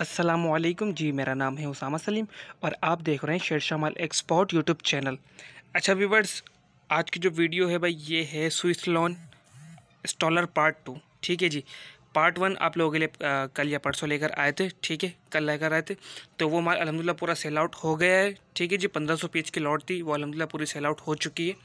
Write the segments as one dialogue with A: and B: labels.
A: असलकम जी मेरा नाम है उसामा सलीम और आप देख रहे हैं शेर शमाल एक्सपोर्ट यूट्यूब चैनल अच्छा व्यूवर्स आज की जो वीडियो है भाई ये है स्विस लॉन स्टॉलर पार्ट टू ठीक है जी पार्ट वन आप लोगों के लिए आ, कल या परसों लेकर आए थे ठीक है कल लेकर आए थे तो वो माल अलहमदिल्ला पूरा सेल आउट हो गया है ठीक है जी पंद्रह सौ पीस की लॉट थी वो अलहमदिल्ला पूरी सेल आउट हो चुकी है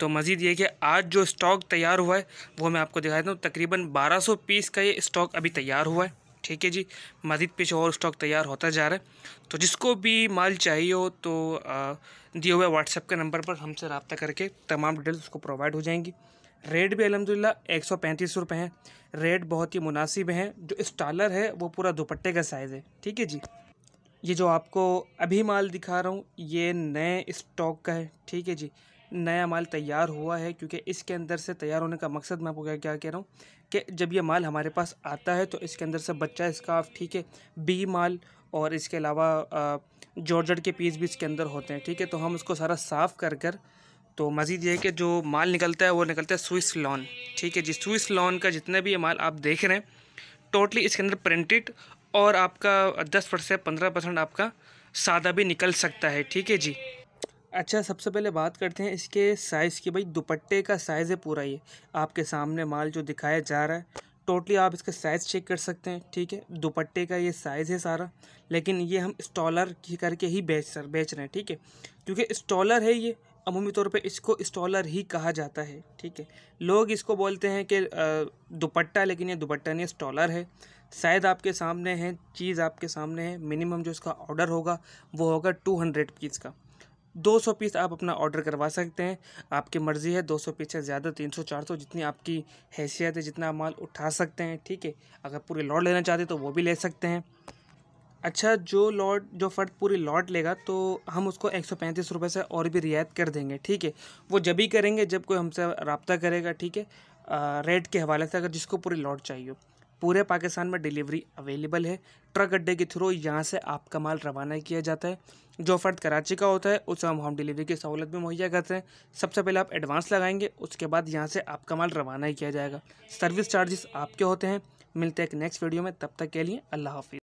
A: तो मज़ीद ये कि आज जो स्टॉक तैयार हुआ है वो मैं आपको दिखा देता हूँ तकरीबन 1200 पीस का ये स्टॉक अभी तैयार हुआ है ठीक है जी मज़ीद पीछे और स्टॉक तैयार होता जा रहा है तो जिसको भी माल चाहिए हो तो दिए हुए व्हाट्सएप के नंबर पर हमसे रबता करके तमाम डिटेल्स उसको प्रोवाइड हो जाएंगी रेट भी अलहमदिल्ला एक सौ पैंतीस रुपये हैं रेट बहुत ही मुनासिब हैं जो स्टालर है वो पूरा दुपट्टे का साइज़ है ठीक है जी ये जो आपको अभी माल दिखा रहा हूँ ये नए स्टॉक का है ठीक है जी नया माल तैयार हुआ है क्योंकि इसके अंदर से तैयार होने का मकसद मैं आपको क्या क्या कह रहा हूँ कि जब ये माल हमारे पास आता है तो इसके अंदर से बच्चा स्काफ ठीक है बी माल और इसके अलावा जॉर्जट के पीस भी इसके अंदर होते हैं ठीक है तो हम उसको सारा साफ़ कर कर तो मज़ीद ये कि जो माल निकलता है वो निकलता है स्विस लॉन ठीक है जी स्विस लॉन का जितना भी ये माल आप देख रहे हैं टोटली इसके अंदर प्रिंटेड और आपका दस परसेंट पंद्रह परसेंट आपका सादा भी निकल सकता है ठीक है जी अच्छा सबसे पहले बात करते हैं इसके साइज़ की भाई दुपट्टे का साइज़ है पूरा ये आपके सामने माल जो दिखाया जा रहा है टोटली आप इसका साइज़ चेक कर सकते हैं ठीक है दुपट्टे का ये साइज़ है सारा लेकिन ये हम इस्टॉलर की करके ही बेच सर बेच रहे हैं ठीक है क्योंकि इस्टॉलर है ये अमूमी तौर पे इसको इस्टॉलर ही कहा जाता है ठीक है लोग इसको बोलते हैं कि दुपट्टा लेकिन ये दुपट्टा नहीं इस्टॉलर है शायद आपके सामने है चीज़ आपके सामने है मिनिमम जो इसका ऑर्डर होगा वो होगा टू हंड्रेड पीस का दो सौ पीस आप अपना ऑर्डर करवा सकते हैं आपकी मर्ज़ी है दो सौ पीस से ज़्यादा तीन सौ चार सौ जितनी आपकी हैसियत है जितना माल उठा सकते हैं ठीक है अगर पूरी लॉट लेना चाहते तो वो भी ले सकते हैं अच्छा जो लॉट जो फ़र्द पूरी लॉट लेगा तो हम उसको एक सौ पैंतीस रुपये से और भी रियायत कर देंगे ठीक है वो जब ही करेंगे जब कोई हमसे रबता करेगा ठीक है रेट के हवाले से अगर जिसको पूरी लॉट चाहिए पूरे पाकिस्तान में डिलीवरी अवेलेबल है ट्रक अड्डे के थ्रू यहाँ से आपका माल रवाना किया जाता है जो फर्द कराची का होता है उसे हम होम डिलीवरी की सहूलत भी मुहैया करते हैं सबसे पहले आप एडवांस लगाएंगे उसके बाद यहाँ से आपका माल रवाना किया जाएगा सर्विस चार्जेस आपके होते हैं मिलते हैं एक नेक्स्ट वीडियो में तब तक के लिए अल्लाह हाफिज़